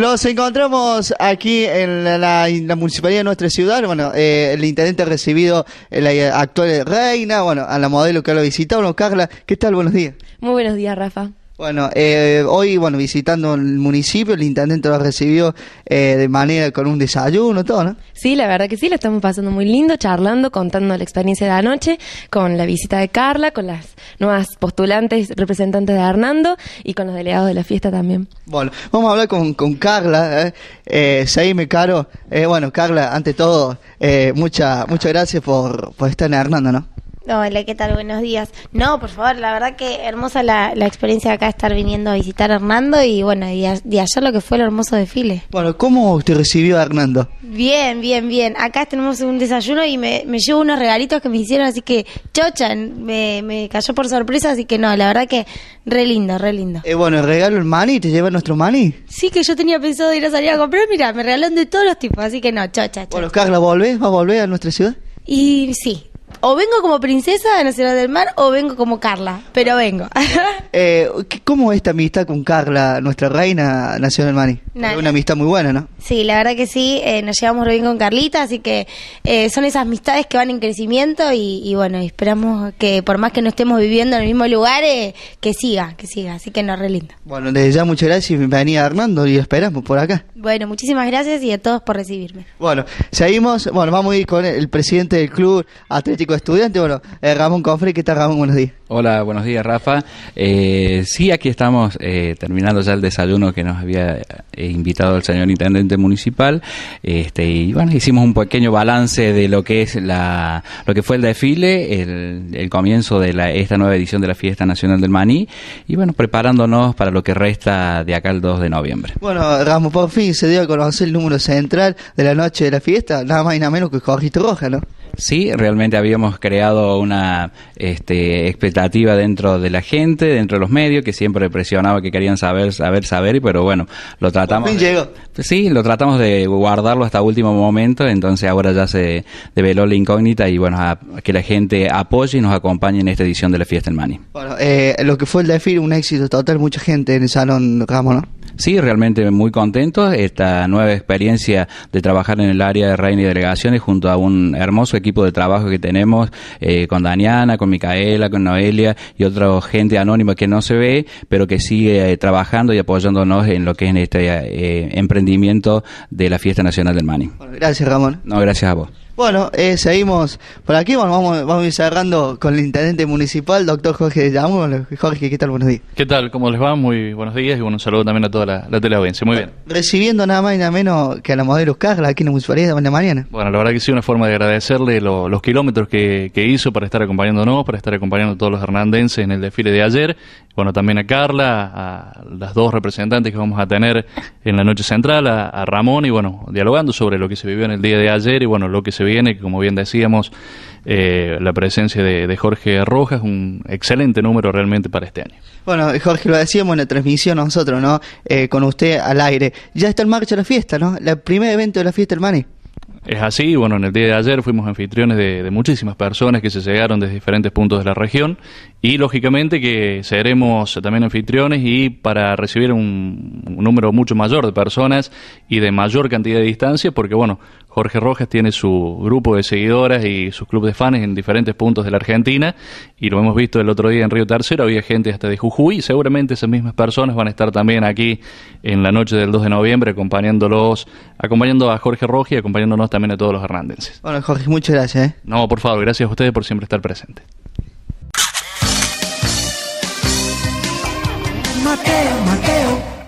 Los encontramos aquí en la, municipalidad de nuestra ciudad. Bueno, eh, el intendente ha recibido la eh, actual reina, bueno, a la modelo que lo visitado. Carla, ¿qué tal? Buenos días. Muy buenos días, Rafa. Bueno, eh, hoy, bueno, visitando el municipio, el intendente lo recibió eh, de manera con un desayuno, todo, ¿no? Sí, la verdad que sí, lo estamos pasando muy lindo, charlando, contando la experiencia de anoche, con la visita de Carla, con las nuevas postulantes, representantes de Hernando y con los delegados de la fiesta también. Bueno, vamos a hablar con, Carla, ¿eh? eh, seguime, Caro. Eh, bueno, Carla, ante todo, muchas muchas gracias por estar en Hernando, ¿no? Hola, ¿qué tal? Buenos días. No, por favor, la verdad que hermosa la, la experiencia de acá estar viniendo a visitar a Hernando y bueno, y de ayer lo que fue el hermoso desfile. Bueno, ¿cómo te recibió Hernando? Bien, bien, bien. Acá tenemos un desayuno y me, me llevo unos regalitos que me hicieron, así que chocha, me, cayó por sorpresa, así que no, la verdad que re lindo, re lindo. Eh, bueno, ¿el regalo el mani? ¿Te lleva nuestro mani? Sí, que yo tenía pensado ir a salir a comprar, mira, me regalaron de todos los tipos, así que no, chocha, chocha. Bueno, Carla, ¿volvés? ¿Vas a volver a nuestra ciudad? Y sí, o vengo como princesa de Nacional del Mar o vengo como Carla, pero vengo. Eh, ¿Cómo es esta amistad con Carla, nuestra reina Nacional Mani? es Una amistad muy buena, ¿no? Sí, la verdad que sí, eh, nos llevamos bien con Carlita, así que eh, son esas amistades que van en crecimiento y, bueno, esperamos que por más que no estemos viviendo en el mismo lugar, que siga, que siga, así que nos relinda. Bueno, desde ya muchas gracias y bienvenida Armando y esperamos por acá. Bueno, muchísimas gracias y a todos por recibirme. Bueno, seguimos, bueno, vamos a ir con el presidente del club Atlético estudiante. Bueno, eh, Ramón Cofre ¿qué tal Ramón? Buenos días. Hola, buenos días Rafa. Eh, sí, aquí estamos eh, terminando ya el desayuno que nos había invitado el señor intendente municipal. Este, y bueno, hicimos un pequeño balance de lo que es la, lo que fue el desfile, el, comienzo de la, esta nueva edición de la Fiesta Nacional del Maní. Y bueno, preparándonos para lo que resta de acá el 2 de noviembre. Bueno, Ramón, por fin se dio a conocer el número central de la noche de la fiesta, nada más y nada menos que Jorge Roja, ¿no? Sí, realmente habíamos creado una este, expectativa dentro de la gente, dentro de los medios, que siempre presionaba que querían saber, saber, saber, pero bueno, lo tratamos. De, sí, lo tratamos de guardarlo hasta último momento, entonces ahora ya se develó la incógnita y bueno, a, que la gente apoye y nos acompañe en esta edición de la fiesta en Mani. Bueno, eh, lo que fue el desfile, un éxito total, mucha gente en el salón, ¿no? Sí, realmente muy contento, Esta nueva experiencia de trabajar en el área de Reina y Delegaciones junto a un hermoso equipo de trabajo que tenemos eh, con Daniana, con Micaela, con Noelia y otra gente anónima que no se ve, pero que sigue eh, trabajando y apoyándonos en lo que es este eh, emprendimiento de la Fiesta Nacional del Mani. gracias, Ramón. No, gracias a vos. Bueno, eh, seguimos por aquí. Bueno, vamos, vamos a ir cerrando con el intendente municipal, doctor Jorge Llamón. Jorge, ¿qué tal? Buenos días. ¿Qué tal? ¿Cómo les va? Muy buenos días y un saludo también a toda la, la teleaudiencia. Muy bien. Recibiendo nada más y nada menos que a la modelo Carla aquí en la municipalidad de mañana. Bueno, la verdad que sí, una forma de agradecerle los kilómetros que, hizo para estar acompañándonos, para estar acompañando a todos los hernandenses en el desfile de ayer. Bueno, también a Carla, a las dos representantes que vamos a tener en la noche central, a, a Ramón y bueno, dialogando sobre lo que se vivió en el día de ayer y bueno, lo que se viene, como bien decíamos, eh, la presencia de, Jorge Rojas, un excelente número realmente para este año. Bueno, Jorge, lo decíamos en la transmisión nosotros, ¿no? Eh, con usted al aire. Ya está en marcha la fiesta, ¿no? El primer evento de la fiesta, hermano. Es así, bueno, en el día de ayer fuimos anfitriones de, muchísimas personas que se llegaron desde diferentes puntos de la región y lógicamente que seremos también anfitriones y para recibir un, número mucho mayor de personas y de mayor cantidad de distancia, porque bueno, Jorge Rojas tiene su grupo de seguidoras y sus clubes de fans en diferentes puntos de la Argentina y lo hemos visto el otro día en Río Tercero, había gente hasta de Jujuy seguramente esas mismas personas van a estar también aquí en la noche del 2 de noviembre acompañándolos, acompañando a Jorge Rojas y acompañándonos también a todos los hernandenses. Bueno, Jorge, muchas gracias. ¿eh? No, por favor, gracias a ustedes por siempre estar presentes. Mateo, Mateo.